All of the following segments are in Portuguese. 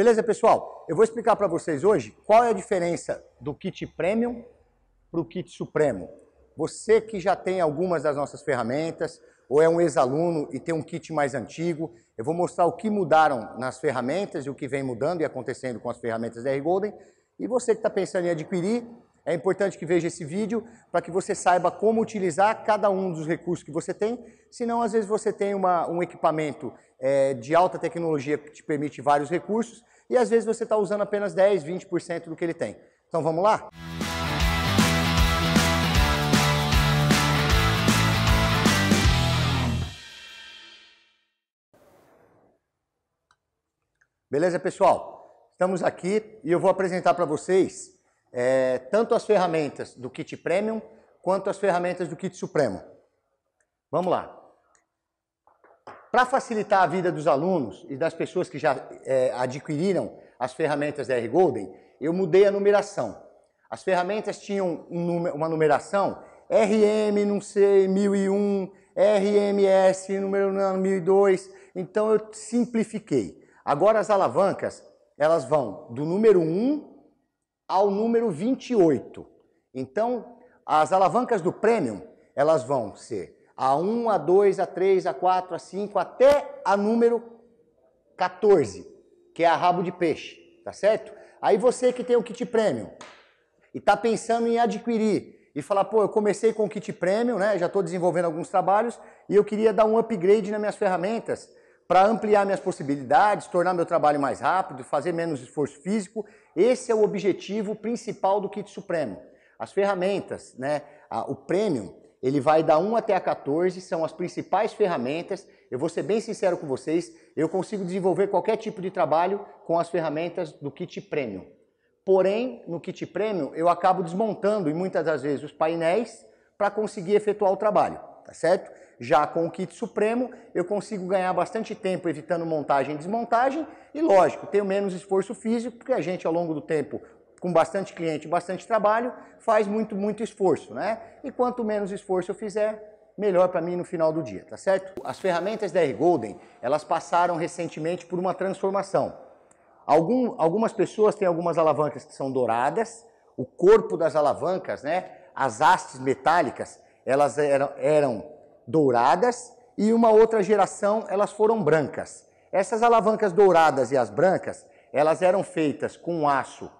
Beleza, pessoal? Eu vou explicar para vocês hoje qual é a diferença do kit premium para o kit supremo. Você que já tem algumas das nossas ferramentas, ou é um ex-aluno e tem um kit mais antigo, eu vou mostrar o que mudaram nas ferramentas e o que vem mudando e acontecendo com as ferramentas da R-Golden. E você que está pensando em adquirir, é importante que veja esse vídeo para que você saiba como utilizar cada um dos recursos que você tem, senão às vezes você tem uma, um equipamento é, de alta tecnologia que te permite vários recursos, e às vezes você está usando apenas 10, 20% do que ele tem. Então vamos lá? Beleza, pessoal? Estamos aqui e eu vou apresentar para vocês é, tanto as ferramentas do kit premium quanto as ferramentas do kit supremo. Vamos lá. Para facilitar a vida dos alunos e das pessoas que já é, adquiriram as ferramentas da R Golden, eu mudei a numeração. As ferramentas tinham um, uma numeração RM, não sei, 1001, RMS, número 1002. Então eu simplifiquei. Agora as alavancas, elas vão do número 1 ao número 28. Então, as alavancas do Premium, elas vão ser a 1, a 2, a 3, a 4, a 5, até a número 14, que é a rabo de peixe, tá certo? Aí você que tem o kit premium e está pensando em adquirir e falar, pô, eu comecei com o kit premium, né? Já estou desenvolvendo alguns trabalhos e eu queria dar um upgrade nas minhas ferramentas para ampliar minhas possibilidades, tornar meu trabalho mais rápido, fazer menos esforço físico. Esse é o objetivo principal do kit supremo. As ferramentas, né? o premium ele vai da 1 até a 14, são as principais ferramentas. Eu vou ser bem sincero com vocês, eu consigo desenvolver qualquer tipo de trabalho com as ferramentas do kit premium. Porém, no kit premium, eu acabo desmontando e muitas das vezes os painéis para conseguir efetuar o trabalho, tá certo? Já com o kit supremo, eu consigo ganhar bastante tempo evitando montagem e desmontagem e lógico, tenho menos esforço físico, porque a gente ao longo do tempo com bastante cliente, bastante trabalho, faz muito, muito esforço, né? E quanto menos esforço eu fizer, melhor para mim no final do dia, tá certo? As ferramentas da R Golden, elas passaram recentemente por uma transformação. Algum, algumas pessoas têm algumas alavancas que são douradas, o corpo das alavancas, né? As hastes metálicas, elas eram, eram douradas e uma outra geração elas foram brancas. Essas alavancas douradas e as brancas, elas eram feitas com aço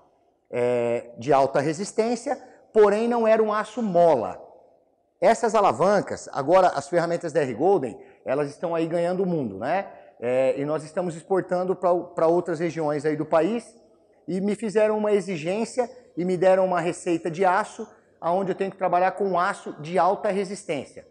é, de alta resistência, porém não era um aço mola. Essas alavancas, agora as ferramentas da R Golden, elas estão aí ganhando o mundo, né? É, e nós estamos exportando para outras regiões aí do país e me fizeram uma exigência e me deram uma receita de aço, aonde eu tenho que trabalhar com aço de alta resistência.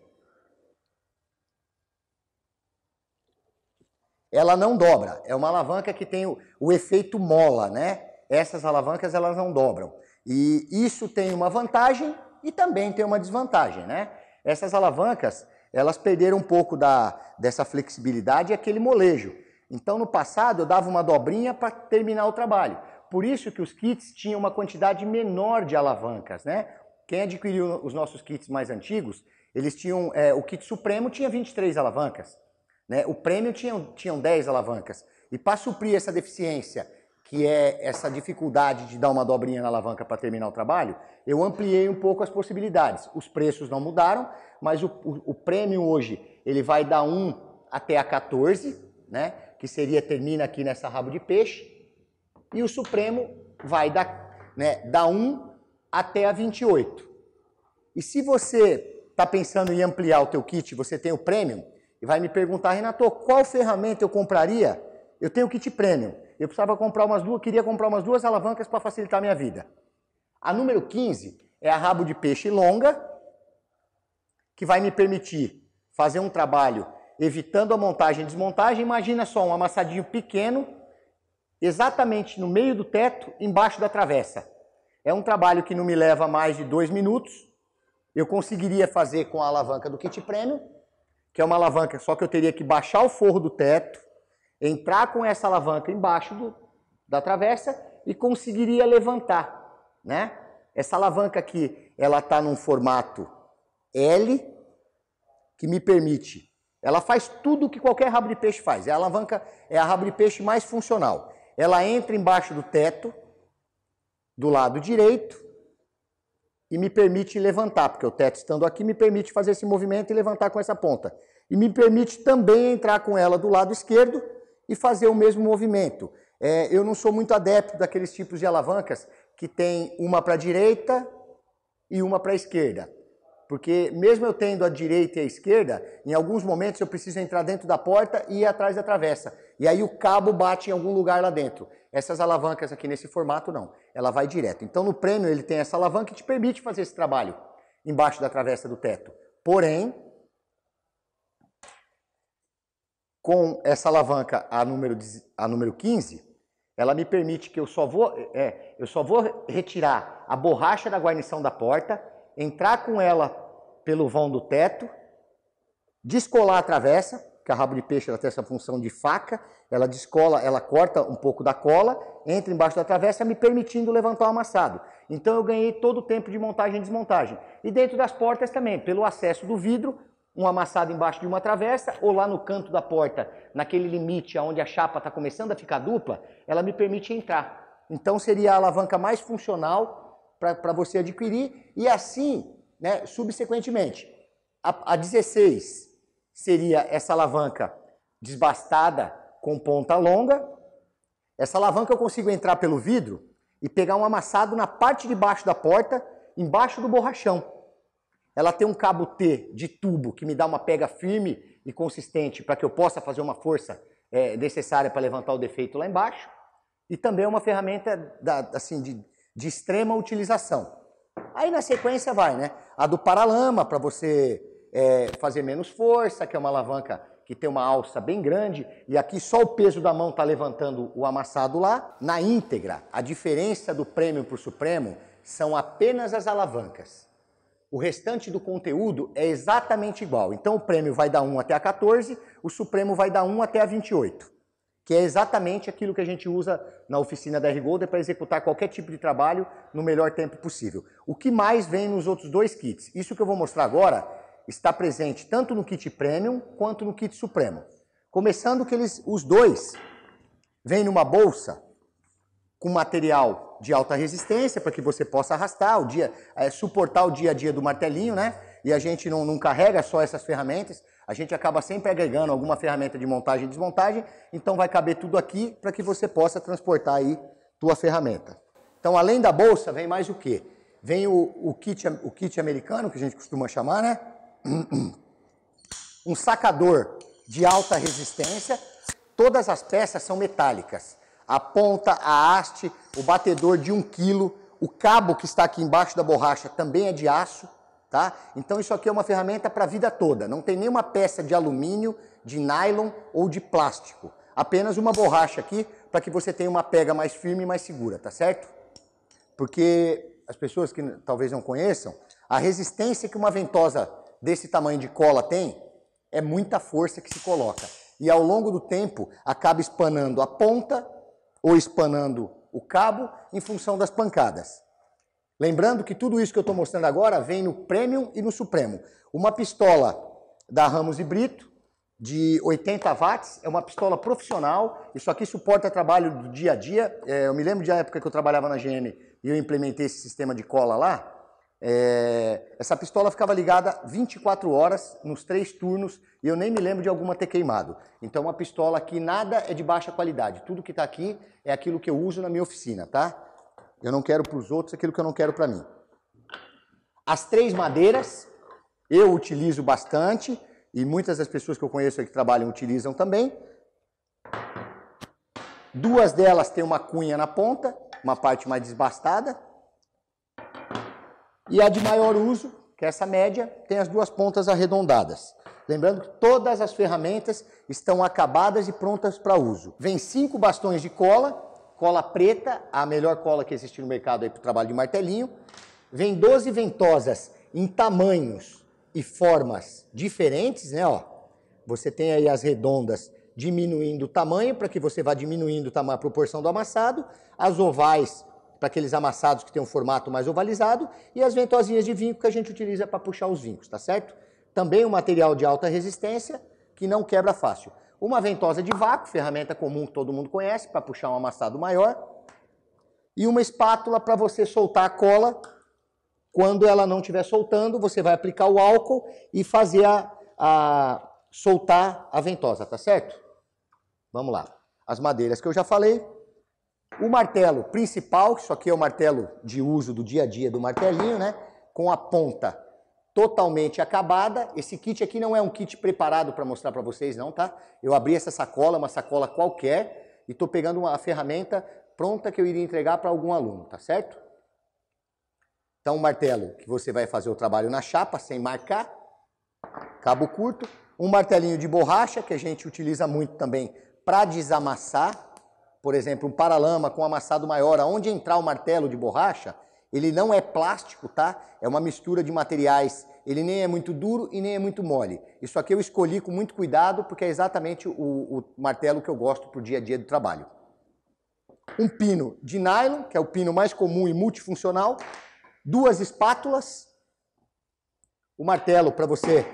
Ela não dobra, é uma alavanca que tem o, o efeito mola, né? essas alavancas elas não dobram. E isso tem uma vantagem e também tem uma desvantagem, né? Essas alavancas, elas perderam um pouco da, dessa flexibilidade e aquele molejo. Então, no passado, eu dava uma dobrinha para terminar o trabalho. Por isso que os kits tinham uma quantidade menor de alavancas, né? Quem adquiriu os nossos kits mais antigos, eles tinham, é, o kit supremo tinha 23 alavancas, né? O prêmio tinha, tinham 10 alavancas. E para suprir essa deficiência que é essa dificuldade de dar uma dobrinha na alavanca para terminar o trabalho, eu ampliei um pouco as possibilidades. Os preços não mudaram, mas o, o, o prêmio hoje ele vai da 1 até a 14, né? Que seria termina aqui nessa rabo de peixe. E o Supremo vai da, né, dar 1 até a 28. E se você está pensando em ampliar o teu kit, você tem o prêmio e vai me perguntar, Renato, qual ferramenta eu compraria? Eu tenho o kit prêmio eu precisava comprar umas duas, queria comprar umas duas alavancas para facilitar a minha vida. A número 15 é a rabo de peixe longa, que vai me permitir fazer um trabalho evitando a montagem e desmontagem. Imagina só um amassadinho pequeno, exatamente no meio do teto, embaixo da travessa. É um trabalho que não me leva mais de dois minutos. Eu conseguiria fazer com a alavanca do kit prêmio, que é uma alavanca só que eu teria que baixar o forro do teto, entrar com essa alavanca embaixo do, da travessa e conseguiria levantar, né? Essa alavanca aqui, ela está num formato L que me permite. Ela faz tudo o que qualquer rabo de peixe faz. É a alavanca é a rabo de peixe mais funcional. Ela entra embaixo do teto do lado direito e me permite levantar, porque o teto estando aqui me permite fazer esse movimento e levantar com essa ponta. E me permite também entrar com ela do lado esquerdo e fazer o mesmo movimento. É, eu não sou muito adepto daqueles tipos de alavancas que tem uma para a direita e uma para a esquerda. Porque mesmo eu tendo a direita e a esquerda, em alguns momentos eu preciso entrar dentro da porta e ir atrás da travessa. E aí o cabo bate em algum lugar lá dentro. Essas alavancas aqui nesse formato não, ela vai direto. Então no prêmio ele tem essa alavanca que te permite fazer esse trabalho embaixo da travessa do teto. Porém, com essa alavanca a número, a número 15, ela me permite que eu só vou, é, eu só vou retirar a borracha da guarnição da porta, entrar com ela pelo vão do teto, descolar a travessa, que a é rabo de peixe ela tem essa função de faca, ela descola, ela corta um pouco da cola, entra embaixo da travessa, me permitindo levantar o amassado. Então eu ganhei todo o tempo de montagem e desmontagem. E dentro das portas também, pelo acesso do vidro, um amassado embaixo de uma travessa ou lá no canto da porta, naquele limite onde a chapa está começando a ficar dupla, ela me permite entrar. Então seria a alavanca mais funcional para você adquirir e assim, né, subsequentemente. A, a 16 seria essa alavanca desbastada com ponta longa. Essa alavanca eu consigo entrar pelo vidro e pegar um amassado na parte de baixo da porta, embaixo do borrachão ela tem um cabo T de tubo que me dá uma pega firme e consistente para que eu possa fazer uma força é, necessária para levantar o defeito lá embaixo. E também é uma ferramenta da, assim, de, de extrema utilização. Aí na sequência vai, né? A do paralama para você é, fazer menos força, que é uma alavanca que tem uma alça bem grande, e aqui só o peso da mão está levantando o amassado lá. Na íntegra, a diferença do prêmio para o Supremo são apenas as alavancas o restante do conteúdo é exatamente igual. Então o prêmio vai dar 1 até a 14, o Supremo vai dar 1 até a 28, que é exatamente aquilo que a gente usa na oficina da R-Golder para executar qualquer tipo de trabalho no melhor tempo possível. O que mais vem nos outros dois kits? Isso que eu vou mostrar agora está presente tanto no kit Premium quanto no kit Supremo. Começando que eles, os dois vêm numa bolsa com material de alta resistência para que você possa arrastar o dia, é, suportar o dia a dia do martelinho, né? E a gente não, não carrega só essas ferramentas, a gente acaba sempre agregando alguma ferramenta de montagem e desmontagem, então vai caber tudo aqui para que você possa transportar aí tua ferramenta. Então, além da bolsa, vem mais o quê? Vem o, o, kit, o kit americano, que a gente costuma chamar, né? Um sacador de alta resistência. Todas as peças são metálicas a ponta, a haste, o batedor de 1 um kg, o cabo que está aqui embaixo da borracha também é de aço, tá? Então isso aqui é uma ferramenta para a vida toda, não tem nenhuma peça de alumínio, de nylon ou de plástico. Apenas uma borracha aqui para que você tenha uma pega mais firme e mais segura, tá certo? Porque as pessoas que talvez não conheçam, a resistência que uma ventosa desse tamanho de cola tem é muita força que se coloca. E ao longo do tempo acaba espanando a ponta ou espanando o cabo em função das pancadas. Lembrando que tudo isso que eu estou mostrando agora vem no Premium e no Supremo. Uma pistola da Ramos e Brito, de 80 watts, é uma pistola profissional. Isso aqui suporta trabalho do dia a dia. É, eu me lembro de uma época que eu trabalhava na GM e eu implementei esse sistema de cola lá. É, essa pistola ficava ligada 24 horas nos três turnos e eu nem me lembro de alguma ter queimado. Então, uma pistola que nada é de baixa qualidade. Tudo que está aqui é aquilo que eu uso na minha oficina, tá? Eu não quero para os outros aquilo que eu não quero para mim. As três madeiras eu utilizo bastante e muitas das pessoas que eu conheço que trabalham utilizam também. Duas delas têm uma cunha na ponta, uma parte mais desbastada e a de maior uso, que é essa média, tem as duas pontas arredondadas. Lembrando que todas as ferramentas estão acabadas e prontas para uso. Vem cinco bastões de cola, cola preta, a melhor cola que existe no mercado para o trabalho de martelinho. Vem 12 ventosas em tamanhos e formas diferentes, né? Ó, você tem aí as redondas diminuindo o tamanho, para que você vá diminuindo a proporção do amassado, as ovais para aqueles amassados que têm um formato mais ovalizado, e as ventosinhas de vinco que a gente utiliza para puxar os vincos, tá certo? Também um material de alta resistência que não quebra fácil. Uma ventosa de vácuo, ferramenta comum que todo mundo conhece, para puxar um amassado maior. E uma espátula para você soltar a cola. Quando ela não estiver soltando, você vai aplicar o álcool e fazer a, a soltar a ventosa, tá certo? Vamos lá. As madeiras que eu já falei, o martelo principal, que isso aqui é o martelo de uso do dia a dia do martelinho, né? Com a ponta totalmente acabada. Esse kit aqui não é um kit preparado para mostrar para vocês, não, tá? Eu abri essa sacola, uma sacola qualquer, e estou pegando uma ferramenta pronta que eu iria entregar para algum aluno, tá certo? Então, um martelo que você vai fazer o trabalho na chapa, sem marcar, cabo curto. Um martelinho de borracha, que a gente utiliza muito também para desamassar, por exemplo, um paralama com um amassado maior, aonde entrar o martelo de borracha, ele não é plástico, tá? É uma mistura de materiais. Ele nem é muito duro e nem é muito mole. Isso aqui eu escolhi com muito cuidado porque é exatamente o, o martelo que eu gosto para o dia a dia do trabalho. Um pino de nylon, que é o pino mais comum e multifuncional. Duas espátulas. O martelo para você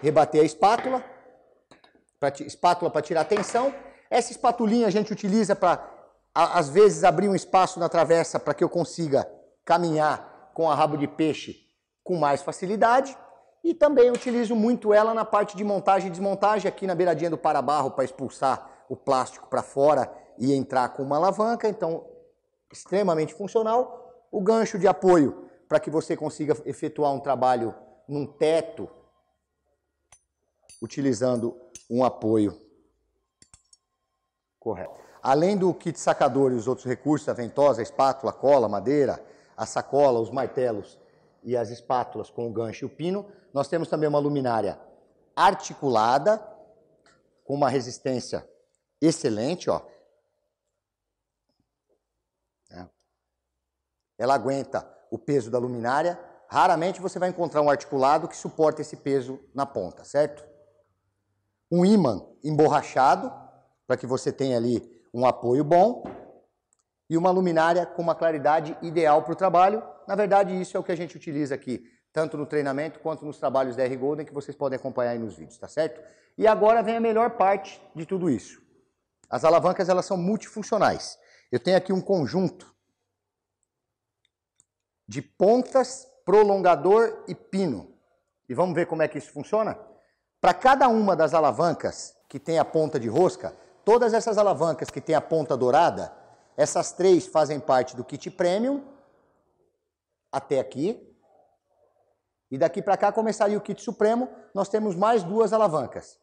rebater a espátula. Pra espátula para tirar a tensão essa espatulinha a gente utiliza para, às vezes, abrir um espaço na travessa para que eu consiga caminhar com a rabo de peixe com mais facilidade. E também utilizo muito ela na parte de montagem e desmontagem, aqui na beiradinha do para-barro para expulsar o plástico para fora e entrar com uma alavanca. Então, extremamente funcional. O gancho de apoio para que você consiga efetuar um trabalho num teto utilizando um apoio Correto. Além do kit sacador e os outros recursos, a ventosa, a espátula, a cola, a madeira, a sacola, os martelos e as espátulas com o gancho e o pino, nós temos também uma luminária articulada, com uma resistência excelente, ó. É. Ela aguenta o peso da luminária. Raramente você vai encontrar um articulado que suporta esse peso na ponta, certo? Um ímã emborrachado, para que você tenha ali um apoio bom e uma luminária com uma claridade ideal para o trabalho. Na verdade, isso é o que a gente utiliza aqui, tanto no treinamento quanto nos trabalhos da R Golden, que vocês podem acompanhar aí nos vídeos, tá certo? E agora vem a melhor parte de tudo isso. As alavancas, elas são multifuncionais. Eu tenho aqui um conjunto de pontas, prolongador e pino. E vamos ver como é que isso funciona? Para cada uma das alavancas que tem a ponta de rosca, Todas essas alavancas que tem a ponta dourada, essas três fazem parte do kit premium até aqui. E daqui para cá começaria o kit supremo, nós temos mais duas alavancas.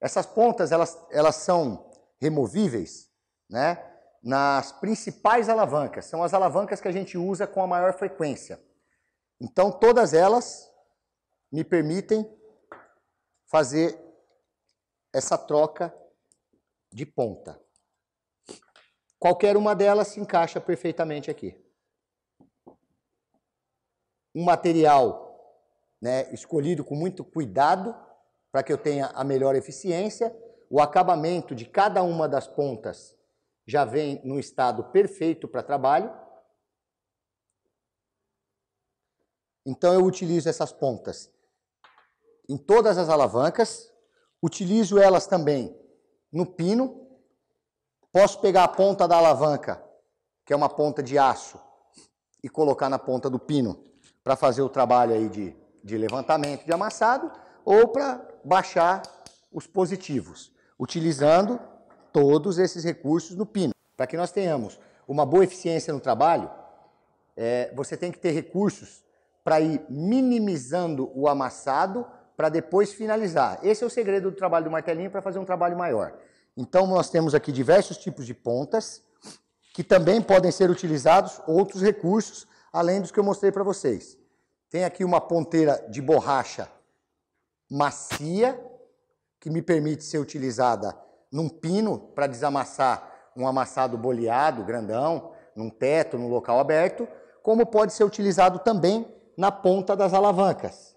Essas pontas, elas, elas são removíveis, né? Nas principais alavancas, são as alavancas que a gente usa com a maior frequência. Então, todas elas me permitem fazer essa troca de ponta. Qualquer uma delas se encaixa perfeitamente aqui. Um material né, escolhido com muito cuidado para que eu tenha a melhor eficiência. O acabamento de cada uma das pontas já vem no estado perfeito para trabalho. Então eu utilizo essas pontas em todas as alavancas, utilizo elas também no pino, posso pegar a ponta da alavanca, que é uma ponta de aço, e colocar na ponta do pino para fazer o trabalho aí de, de levantamento de amassado ou para baixar os positivos, utilizando todos esses recursos no pino. Para que nós tenhamos uma boa eficiência no trabalho, é, você tem que ter recursos para ir minimizando o amassado para depois finalizar. Esse é o segredo do trabalho do martelinho para fazer um trabalho maior. Então nós temos aqui diversos tipos de pontas que também podem ser utilizados outros recursos além dos que eu mostrei para vocês. Tem aqui uma ponteira de borracha macia que me permite ser utilizada num pino para desamassar um amassado boleado, grandão, num teto, num local aberto, como pode ser utilizado também na ponta das alavancas.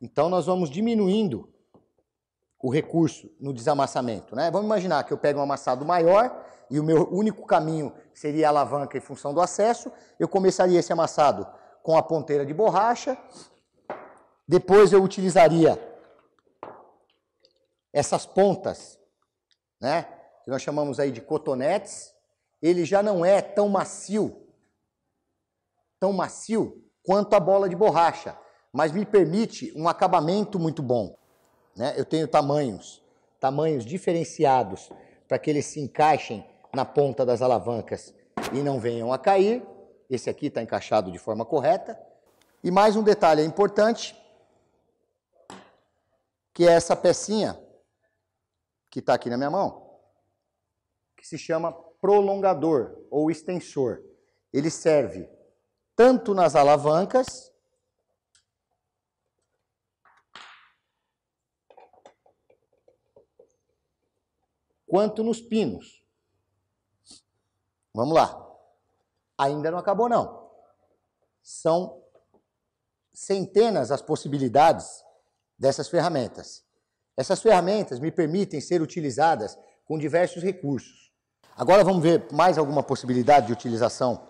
Então nós vamos diminuindo o recurso no desamassamento, né? Vamos imaginar que eu pego um amassado maior e o meu único caminho seria a alavanca em função do acesso. Eu começaria esse amassado com a ponteira de borracha. Depois eu utilizaria essas pontas, né? Que nós chamamos aí de cotonetes. Ele já não é tão macio, tão macio quanto a bola de borracha mas me permite um acabamento muito bom. Né? Eu tenho tamanhos, tamanhos diferenciados para que eles se encaixem na ponta das alavancas e não venham a cair. Esse aqui está encaixado de forma correta. E mais um detalhe importante, que é essa pecinha que está aqui na minha mão, que se chama prolongador ou extensor. Ele serve tanto nas alavancas quanto nos pinos. Vamos lá. Ainda não acabou, não. São centenas as possibilidades dessas ferramentas. Essas ferramentas me permitem ser utilizadas com diversos recursos. Agora vamos ver mais alguma possibilidade de utilização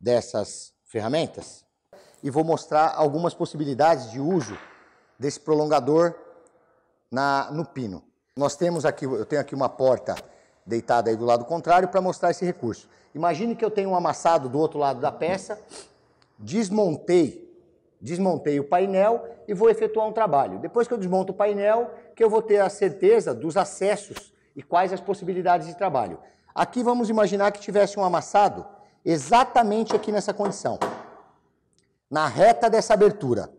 dessas ferramentas e vou mostrar algumas possibilidades de uso desse prolongador na, no pino. Nós temos aqui, eu tenho aqui uma porta deitada aí do lado contrário para mostrar esse recurso. Imagine que eu tenho um amassado do outro lado da peça, desmontei, desmontei o painel e vou efetuar um trabalho. Depois que eu desmonto o painel, que eu vou ter a certeza dos acessos e quais as possibilidades de trabalho. Aqui vamos imaginar que tivesse um amassado exatamente aqui nessa condição, na reta dessa abertura.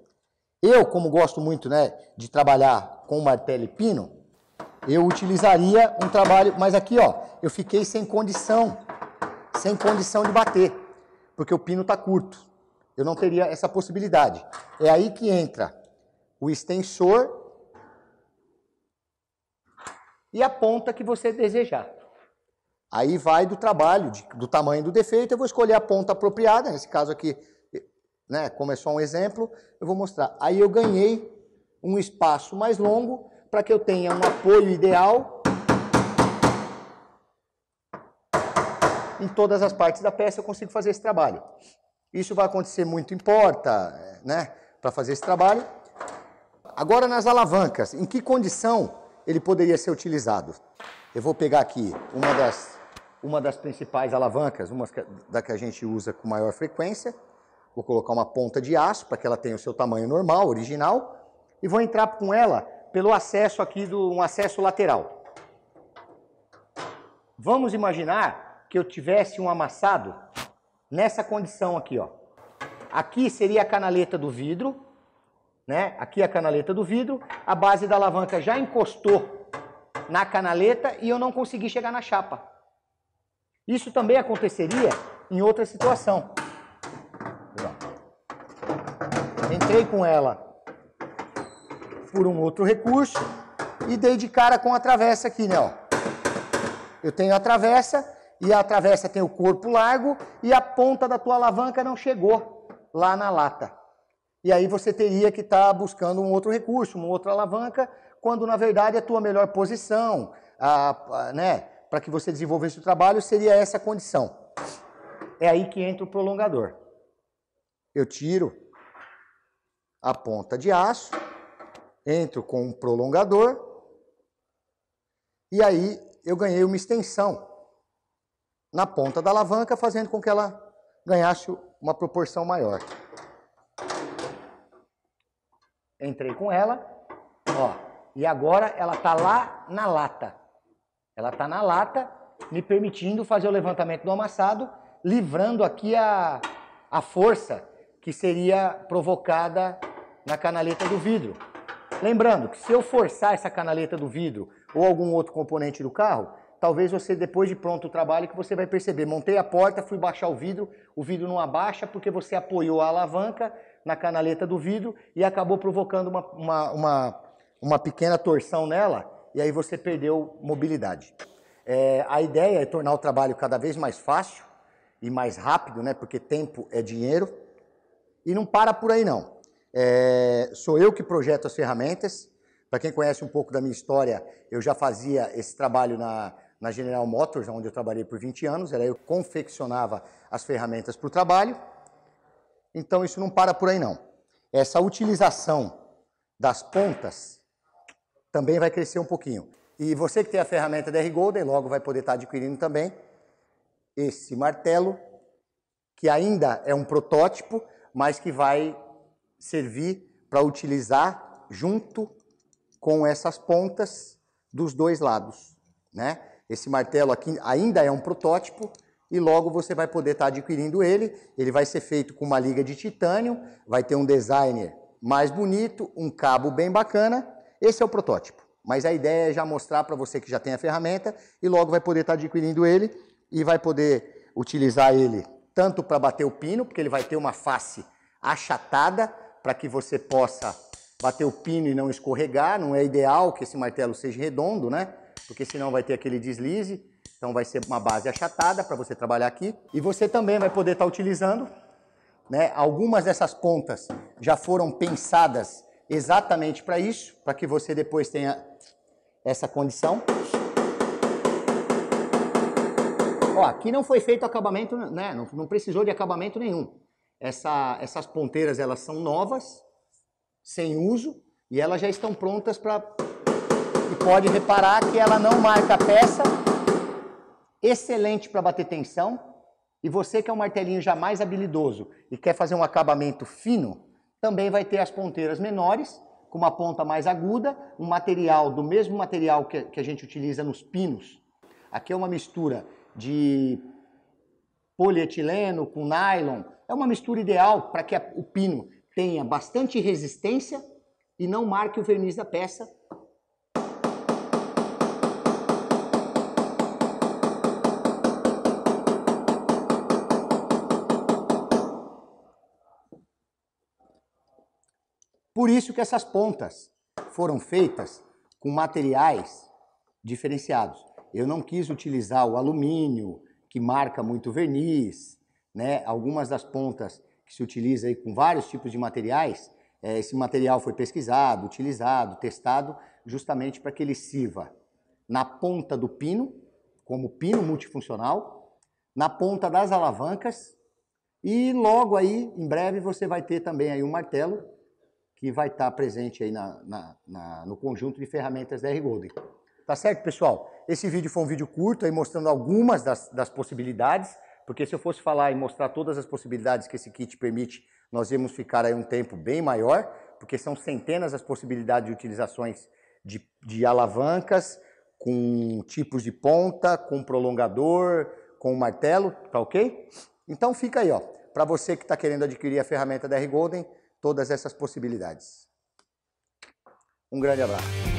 Eu, como gosto muito né, de trabalhar com martelo e pino, eu utilizaria um trabalho, mas aqui, ó, eu fiquei sem condição, sem condição de bater, porque o pino está curto. Eu não teria essa possibilidade. É aí que entra o extensor e a ponta que você desejar. Aí vai do trabalho, de, do tamanho do defeito, eu vou escolher a ponta apropriada, nesse caso aqui, né, como é só um exemplo, eu vou mostrar. Aí eu ganhei um espaço mais longo para que eu tenha um apoio ideal em todas as partes da peça eu consigo fazer esse trabalho. Isso vai acontecer muito em porta, né, para fazer esse trabalho. Agora nas alavancas, em que condição ele poderia ser utilizado? Eu vou pegar aqui uma das, uma das principais alavancas, uma da que a gente usa com maior frequência. Vou colocar uma ponta de aço para que ela tenha o seu tamanho normal, original, e vou entrar com ela pelo acesso aqui, do, um acesso lateral. Vamos imaginar que eu tivesse um amassado nessa condição aqui, ó. Aqui seria a canaleta do vidro, né? Aqui é a canaleta do vidro, a base da alavanca já encostou na canaleta e eu não consegui chegar na chapa. Isso também aconteceria em outra situação. Entrei com ela por um outro recurso e dei de cara com a travessa aqui, né? Ó. Eu tenho a travessa e a travessa tem o corpo largo e a ponta da tua alavanca não chegou lá na lata. E aí você teria que estar tá buscando um outro recurso, uma outra alavanca, quando na verdade a tua melhor posição, a, a, né, para que você desenvolvesse o trabalho seria essa condição. É aí que entra o prolongador. Eu tiro a ponta de aço entro com um prolongador e aí eu ganhei uma extensão na ponta da alavanca, fazendo com que ela ganhasse uma proporção maior. Entrei com ela, ó, e agora ela está lá na lata. Ela está na lata, me permitindo fazer o levantamento do amassado, livrando aqui a, a força que seria provocada na canaleta do vidro. Lembrando que se eu forçar essa canaleta do vidro ou algum outro componente do carro, talvez você depois de pronto o trabalho que você vai perceber, montei a porta, fui baixar o vidro, o vidro não abaixa porque você apoiou a alavanca na canaleta do vidro e acabou provocando uma, uma, uma, uma pequena torção nela e aí você perdeu mobilidade. É, a ideia é tornar o trabalho cada vez mais fácil e mais rápido, né? Porque tempo é dinheiro. E não para por aí não. É, sou eu que projeto as ferramentas. Para quem conhece um pouco da minha história, eu já fazia esse trabalho na, na General Motors, onde eu trabalhei por 20 anos. Era eu que confeccionava as ferramentas para o trabalho. Então isso não para por aí não. Essa utilização das pontas também vai crescer um pouquinho. E você que tem a ferramenta DR Golden, logo vai poder estar tá adquirindo também esse martelo, que ainda é um protótipo, mas que vai servir para utilizar junto com essas pontas dos dois lados, né? Esse martelo aqui ainda é um protótipo e logo você vai poder estar tá adquirindo ele. Ele vai ser feito com uma liga de titânio, vai ter um designer mais bonito, um cabo bem bacana. Esse é o protótipo, mas a ideia é já mostrar para você que já tem a ferramenta e logo vai poder estar tá adquirindo ele e vai poder utilizar ele tanto para bater o pino, porque ele vai ter uma face achatada, para que você possa bater o pino e não escorregar. Não é ideal que esse martelo seja redondo, né? Porque senão vai ter aquele deslize. Então vai ser uma base achatada para você trabalhar aqui. E você também vai poder estar tá utilizando, né? Algumas dessas pontas já foram pensadas exatamente para isso, para que você depois tenha essa condição. Ó, aqui não foi feito acabamento, né? Não, não precisou de acabamento nenhum. Essa, essas ponteiras elas são novas, sem uso, e elas já estão prontas para... E pode reparar que ela não marca a peça, excelente para bater tensão, e você que é um martelinho já mais habilidoso e quer fazer um acabamento fino, também vai ter as ponteiras menores, com uma ponta mais aguda, um material do mesmo material que, que a gente utiliza nos pinos. Aqui é uma mistura de polietileno com nylon. É uma mistura ideal para que o pino tenha bastante resistência e não marque o verniz da peça. Por isso que essas pontas foram feitas com materiais diferenciados. Eu não quis utilizar o alumínio, que marca muito verniz, né? Algumas das pontas que se utiliza aí com vários tipos de materiais, é, esse material foi pesquisado, utilizado, testado, justamente para que ele sirva na ponta do pino, como pino multifuncional, na ponta das alavancas e logo aí, em breve, você vai ter também aí um martelo que vai estar tá presente aí na, na, na no conjunto de ferramentas da R-Golden. Tá certo, pessoal? Esse vídeo foi um vídeo curto aí mostrando algumas das, das possibilidades, porque se eu fosse falar e mostrar todas as possibilidades que esse kit permite, nós íamos ficar aí um tempo bem maior, porque são centenas as possibilidades de utilizações de, de alavancas, com tipos de ponta, com prolongador, com martelo, tá ok? Então fica aí, ó, para você que está querendo adquirir a ferramenta da R Golden, todas essas possibilidades. Um grande abraço.